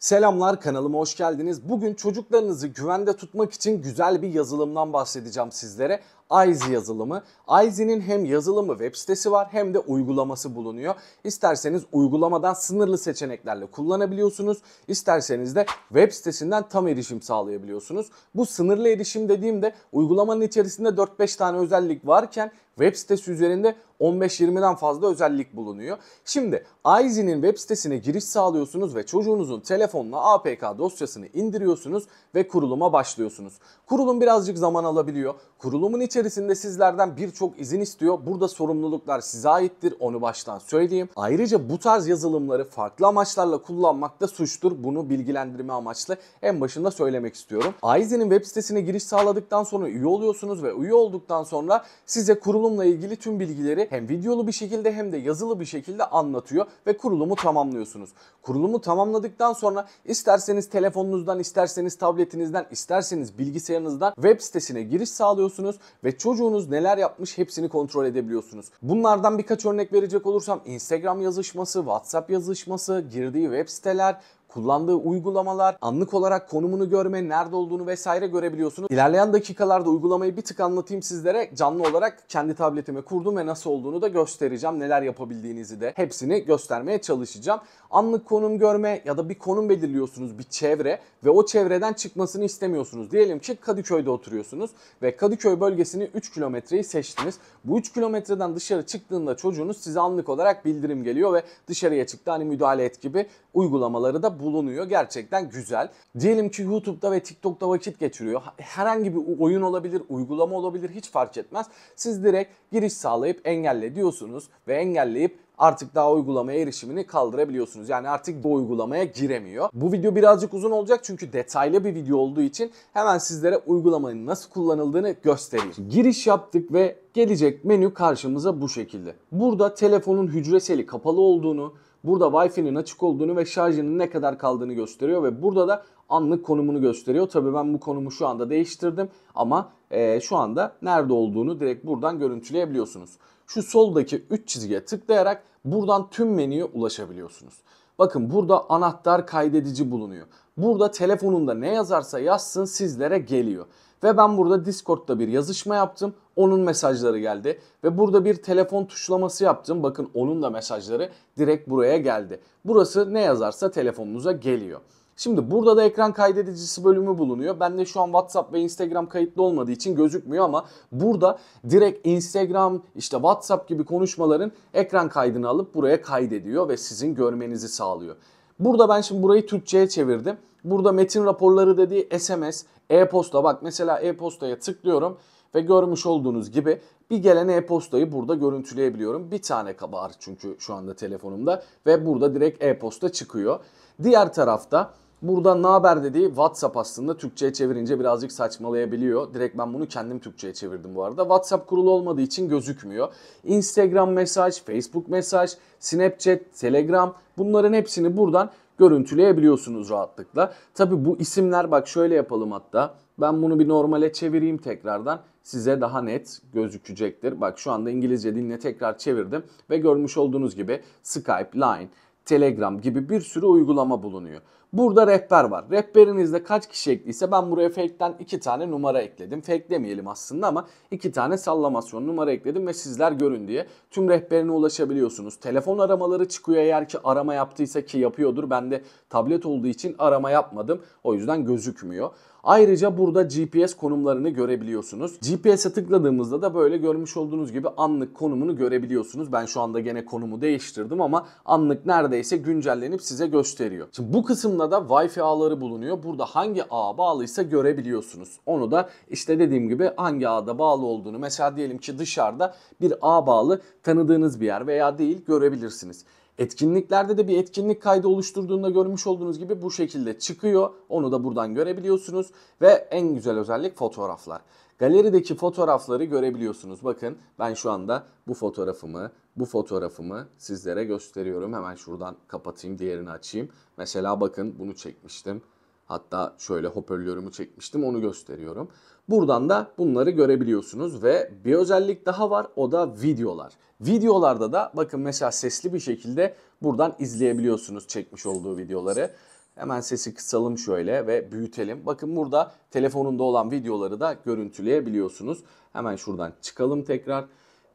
Selamlar kanalıma hoş geldiniz. Bugün çocuklarınızı güvende tutmak için güzel bir yazılımdan bahsedeceğim sizlere. Aizi yazılımı. Aizi'nin hem yazılımı web sitesi var hem de uygulaması bulunuyor. İsterseniz uygulamadan sınırlı seçeneklerle kullanabiliyorsunuz. İsterseniz de web sitesinden tam erişim sağlayabiliyorsunuz. Bu sınırlı erişim dediğimde uygulamanın içerisinde 4-5 tane özellik varken web sitesi üzerinde 15-20'den fazla özellik bulunuyor. Şimdi Aizi'nin web sitesine giriş sağlıyorsunuz ve çocuğunuzun telefonuna APK dosyasını indiriyorsunuz ve kuruluma başlıyorsunuz. Kurulum birazcık zaman alabiliyor. Kurulumun içerisinde içerisinde sizlerden birçok izin istiyor. Burada sorumluluklar size aittir. Onu baştan söyleyeyim. Ayrıca bu tarz yazılımları farklı amaçlarla kullanmak da suçtur. Bunu bilgilendirme amaçlı en başında söylemek istiyorum. Aizen'in web sitesine giriş sağladıktan sonra üye oluyorsunuz ve üye olduktan sonra size kurulumla ilgili tüm bilgileri hem videolu bir şekilde hem de yazılı bir şekilde anlatıyor ve kurulumu tamamlıyorsunuz. Kurulumu tamamladıktan sonra isterseniz telefonunuzdan, isterseniz tabletinizden, isterseniz bilgisayarınızdan web sitesine giriş sağlıyorsunuz ve ve çocuğunuz neler yapmış hepsini kontrol edebiliyorsunuz. Bunlardan birkaç örnek verecek olursam Instagram yazışması, WhatsApp yazışması, girdiği web siteler kullandığı uygulamalar, anlık olarak konumunu görme, nerede olduğunu vesaire görebiliyorsunuz. İlerleyen dakikalarda uygulamayı bir tık anlatayım sizlere. Canlı olarak kendi tabletime kurdum ve nasıl olduğunu da göstereceğim. Neler yapabildiğinizi de hepsini göstermeye çalışacağım. Anlık konum görme ya da bir konum belirliyorsunuz bir çevre ve o çevreden çıkmasını istemiyorsunuz. Diyelim ki Kadıköy'de oturuyorsunuz ve Kadıköy bölgesini 3 kilometreyi seçtiniz. Bu 3 kilometreden dışarı çıktığında çocuğunuz size anlık olarak bildirim geliyor ve dışarıya çıktı hani müdahale et gibi uygulamaları da bulunuyor. Gerçekten güzel. Diyelim ki YouTube'da ve TikTok'ta vakit geçiriyor. Herhangi bir oyun olabilir, uygulama olabilir hiç fark etmez. Siz direkt giriş sağlayıp engelle diyorsunuz ve engelleyip artık daha uygulamaya erişimini kaldırabiliyorsunuz. Yani artık bu uygulamaya giremiyor. Bu video birazcık uzun olacak çünkü detaylı bir video olduğu için hemen sizlere uygulamanın nasıl kullanıldığını göstereyim. Giriş yaptık ve gelecek menü karşımıza bu şekilde. Burada telefonun hücreseli kapalı olduğunu, Burada Wi-Fi'nin açık olduğunu ve şarjının ne kadar kaldığını gösteriyor ve burada da anlık konumunu gösteriyor. Tabii ben bu konumu şu anda değiştirdim ama e, şu anda nerede olduğunu direkt buradan görüntüleyebiliyorsunuz. Şu soldaki 3 çizgiye tıklayarak buradan tüm menüye ulaşabiliyorsunuz. Bakın burada anahtar kaydedici bulunuyor. Burada telefonunda ne yazarsa yazsın sizlere geliyor. Ve ben burada Discord'da bir yazışma yaptım. Onun mesajları geldi ve burada bir telefon tuşlaması yaptım. Bakın onun da mesajları direkt buraya geldi. Burası ne yazarsa telefonunuza geliyor. Şimdi burada da ekran kaydedicisi bölümü bulunuyor. Ben de şu an WhatsApp ve Instagram kayıtlı olmadığı için gözükmüyor ama burada direkt Instagram işte WhatsApp gibi konuşmaların ekran kaydını alıp buraya kaydediyor ve sizin görmenizi sağlıyor. Burada ben şimdi burayı Türkçe'ye çevirdim. Burada metin raporları dediği SMS, e-posta bak mesela e-postaya tıklıyorum. Ve görmüş olduğunuz gibi bir gelen e-postayı burada görüntüleyebiliyorum. Bir tane kabar çünkü şu anda telefonumda ve burada direkt e-posta çıkıyor. Diğer tarafta Burada ne haber dediği WhatsApp aslında Türkçe'ye çevirince birazcık saçmalayabiliyor. Direkt ben bunu kendim Türkçe'ye çevirdim bu arada. WhatsApp kurulu olmadığı için gözükmüyor. Instagram mesaj, Facebook mesaj, Snapchat, Telegram bunların hepsini buradan görüntüleyebiliyorsunuz rahatlıkla. Tabi bu isimler bak şöyle yapalım hatta. Ben bunu bir normale çevireyim tekrardan. Size daha net gözükecektir. Bak şu anda İngilizce diline tekrar çevirdim ve görmüş olduğunuz gibi Skype, Line, Telegram gibi bir sürü uygulama bulunuyor. Burada rehber var. Rehberinizde kaç kişi ekliyse ben buraya fake'ten iki tane numara ekledim. Fake demeyelim aslında ama iki tane sallamasyon numara ekledim ve sizler görün diye tüm rehberine ulaşabiliyorsunuz. Telefon aramaları çıkıyor eğer ki arama yaptıysa ki yapıyordur. Ben de tablet olduğu için arama yapmadım. O yüzden gözükmüyor. Ayrıca burada GPS konumlarını görebiliyorsunuz. GPS'e tıkladığımızda da böyle görmüş olduğunuz gibi anlık konumunu görebiliyorsunuz. Ben şu anda gene konumu değiştirdim ama anlık neredeyse güncellenip size gösteriyor. Şimdi bu kısımda da Wi-Fi ağları bulunuyor. Burada hangi ağa bağlıysa görebiliyorsunuz. Onu da işte dediğim gibi hangi ağda bağlı olduğunu mesela diyelim ki dışarıda bir ağ bağlı tanıdığınız bir yer veya değil görebilirsiniz. Etkinliklerde de bir etkinlik kaydı oluşturduğunda görmüş olduğunuz gibi bu şekilde çıkıyor. Onu da buradan görebiliyorsunuz ve en güzel özellik fotoğraflar. Galerideki fotoğrafları görebiliyorsunuz. Bakın ben şu anda bu fotoğrafımı, bu fotoğrafımı sizlere gösteriyorum. Hemen şuradan kapatayım, diğerini açayım. Mesela bakın bunu çekmiştim. Hatta şöyle hoparlörümü çekmiştim onu gösteriyorum. Buradan da bunları görebiliyorsunuz ve bir özellik daha var o da videolar. Videolarda da bakın mesela sesli bir şekilde buradan izleyebiliyorsunuz çekmiş olduğu videoları. Hemen sesi kısalım şöyle ve büyütelim. Bakın burada telefonunda olan videoları da görüntüleyebiliyorsunuz. Hemen şuradan çıkalım tekrar.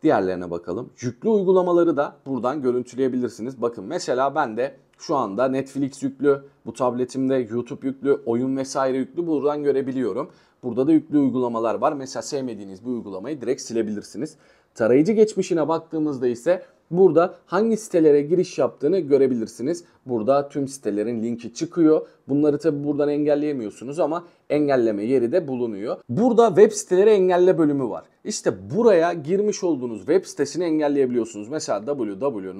Diğerlerine bakalım. Yüklü uygulamaları da buradan görüntüleyebilirsiniz. Bakın mesela ben de şu anda Netflix yüklü, bu tabletimde YouTube yüklü, oyun vesaire yüklü buradan görebiliyorum. Burada da yüklü uygulamalar var. Mesela sevmediğiniz bir uygulamayı direkt silebilirsiniz. Tarayıcı geçmişine baktığımızda ise Burada hangi sitelere giriş yaptığını görebilirsiniz. Burada tüm sitelerin linki çıkıyor. Bunları tabi buradan engelleyemiyorsunuz ama engelleme yeri de bulunuyor. Burada web siteleri engelle bölümü var. İşte buraya girmiş olduğunuz web sitesini engelleyebiliyorsunuz. Mesela www.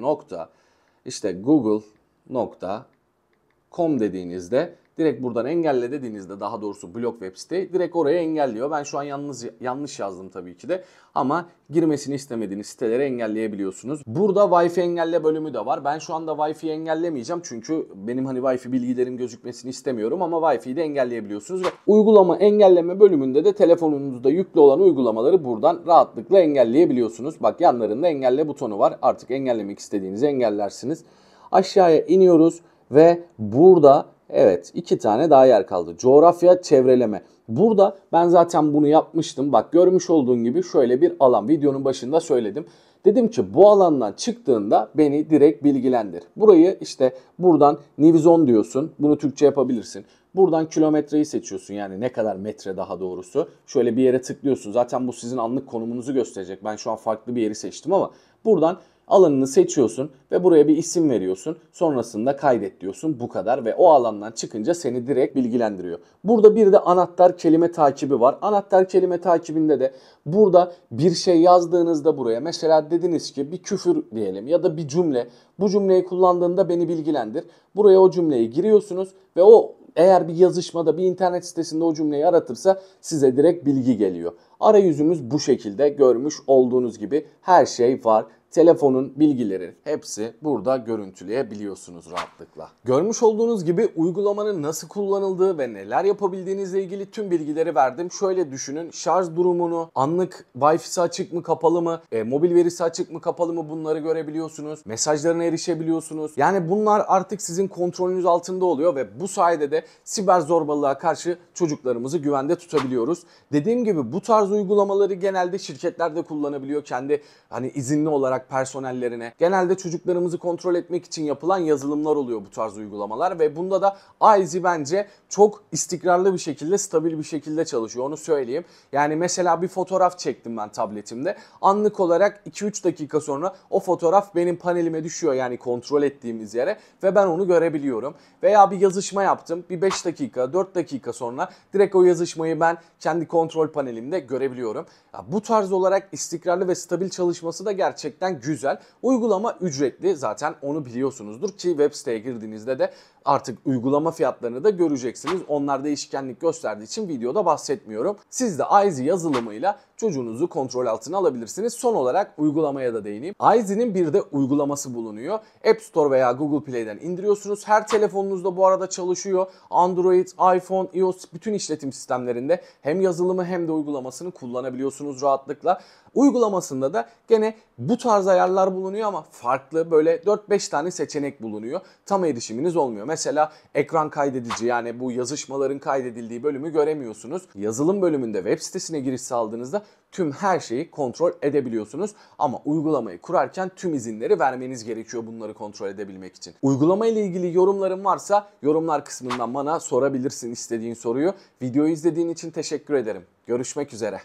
işte google.com dediğinizde Direkt buradan engelle dediğinizde daha doğrusu blok web siteyi direkt oraya engelliyor. Ben şu an yalnız yanlış yazdım tabii ki de ama girmesini istemediğiniz siteleri engelleyebiliyorsunuz. Burada Wi-Fi engelle bölümü de var. Ben şu anda Wi-Fi engellemeyeceğim çünkü benim hani Wi-Fi bilgilerim gözükmesini istemiyorum ama Wi-Fi'yi de engelleyebiliyorsunuz. Ve uygulama engelleme bölümünde de telefonunuzda yüklü olan uygulamaları buradan rahatlıkla engelleyebiliyorsunuz. Bak yanlarında engelle butonu var. Artık engellemek istediğinizi engellersiniz. Aşağıya iniyoruz ve burada Evet iki tane daha yer kaldı. Coğrafya çevreleme. Burada ben zaten bunu yapmıştım. Bak görmüş olduğun gibi şöyle bir alan. Videonun başında söyledim. Dedim ki bu alandan çıktığında beni direkt bilgilendir. Burayı işte buradan nivizon diyorsun. Bunu Türkçe yapabilirsin. Buradan kilometreyi seçiyorsun yani ne kadar metre daha doğrusu. Şöyle bir yere tıklıyorsun. Zaten bu sizin anlık konumunuzu gösterecek. Ben şu an farklı bir yeri seçtim ama buradan Alanını seçiyorsun ve buraya bir isim veriyorsun. Sonrasında kaydet diyorsun bu kadar ve o alandan çıkınca seni direkt bilgilendiriyor. Burada bir de anahtar kelime takibi var. Anahtar kelime takibinde de burada bir şey yazdığınızda buraya mesela dediniz ki bir küfür diyelim ya da bir cümle. Bu cümleyi kullandığında beni bilgilendir. Buraya o cümleyi giriyorsunuz ve o eğer bir yazışmada bir internet sitesinde o cümleyi aratırsa size direkt bilgi geliyor. Arayüzümüz bu şekilde görmüş olduğunuz gibi her şey var telefonun bilgileri hepsi burada görüntüleyebiliyorsunuz rahatlıkla. Görmüş olduğunuz gibi uygulamanın nasıl kullanıldığı ve neler yapabildiğinizle ilgili tüm bilgileri verdim. Şöyle düşünün şarj durumunu, anlık Wi-Fi'si açık mı kapalı mı, e, mobil verisi açık mı kapalı mı bunları görebiliyorsunuz. Mesajlarına erişebiliyorsunuz. Yani bunlar artık sizin kontrolünüz altında oluyor ve bu sayede de siber zorbalığa karşı çocuklarımızı güvende tutabiliyoruz. Dediğim gibi bu tarz uygulamaları genelde şirketler de kullanabiliyor. Kendi hani izinli olarak personellerine. Genelde çocuklarımızı kontrol etmek için yapılan yazılımlar oluyor bu tarz uygulamalar ve bunda da IZ bence çok istikrarlı bir şekilde, stabil bir şekilde çalışıyor onu söyleyeyim. Yani mesela bir fotoğraf çektim ben tabletimde. Anlık olarak 2-3 dakika sonra o fotoğraf benim panelime düşüyor yani kontrol ettiğimiz yere ve ben onu görebiliyorum. Veya bir yazışma yaptım. Bir 5 dakika, 4 dakika sonra direkt o yazışmayı ben kendi kontrol panelimde görebiliyorum. Ya bu tarz olarak istikrarlı ve stabil çalışması da gerçekten güzel. Uygulama ücretli zaten onu biliyorsunuzdur ki web siteye girdiğinizde de Artık uygulama fiyatlarını da göreceksiniz. Onlar değişkenlik gösterdiği için videoda bahsetmiyorum. Siz de Aizi yazılımıyla çocuğunuzu kontrol altına alabilirsiniz. Son olarak uygulamaya da değineyim. Aizi'nin bir de uygulaması bulunuyor. App Store veya Google Play'den indiriyorsunuz. Her telefonunuzda bu arada çalışıyor. Android, iPhone, iOS bütün işletim sistemlerinde hem yazılımı hem de uygulamasını kullanabiliyorsunuz rahatlıkla. Uygulamasında da gene bu tarz ayarlar bulunuyor ama farklı böyle 4-5 tane seçenek bulunuyor. Tam erişiminiz olmuyor mesela ekran kaydedici yani bu yazışmaların kaydedildiği bölümü göremiyorsunuz. Yazılım bölümünde web sitesine giriş sağladığınızda tüm her şeyi kontrol edebiliyorsunuz. Ama uygulamayı kurarken tüm izinleri vermeniz gerekiyor bunları kontrol edebilmek için. Uygulama ile ilgili yorumların varsa yorumlar kısmından bana sorabilirsin istediğin soruyu. Videoyu izlediğin için teşekkür ederim. Görüşmek üzere.